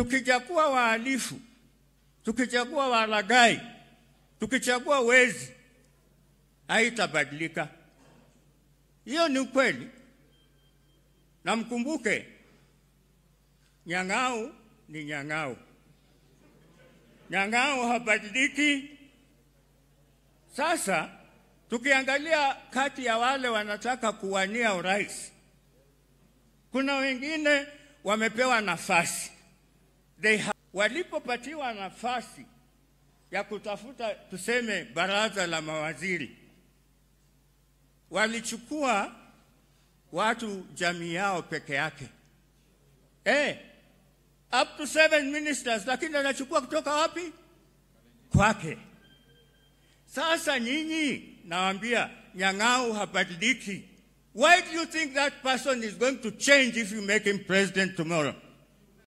Tukichagua wahalifu, tukichagua walagai, tukichagua wezi, haitabadilika. Hiyo ni ukweli, na mkumbuke, Nyang'au ni Nyang'au. Nyang'au habadiliki. Sasa tukiangalia kati ya wale wanataka kuwania urais, kuna wengine wamepewa nafasi they walipopatiwa nafasi ya kutafuta tuseme baraza la mawaziri, walichukua watu jamii yao peke yake eh, up to seven ministers, lakini anachukua kutoka wapi? Kwake. Sasa nyinyi nawaambia, Nyang'au habadiliki. Why do you think that person is going to change if you make him president tomorrow?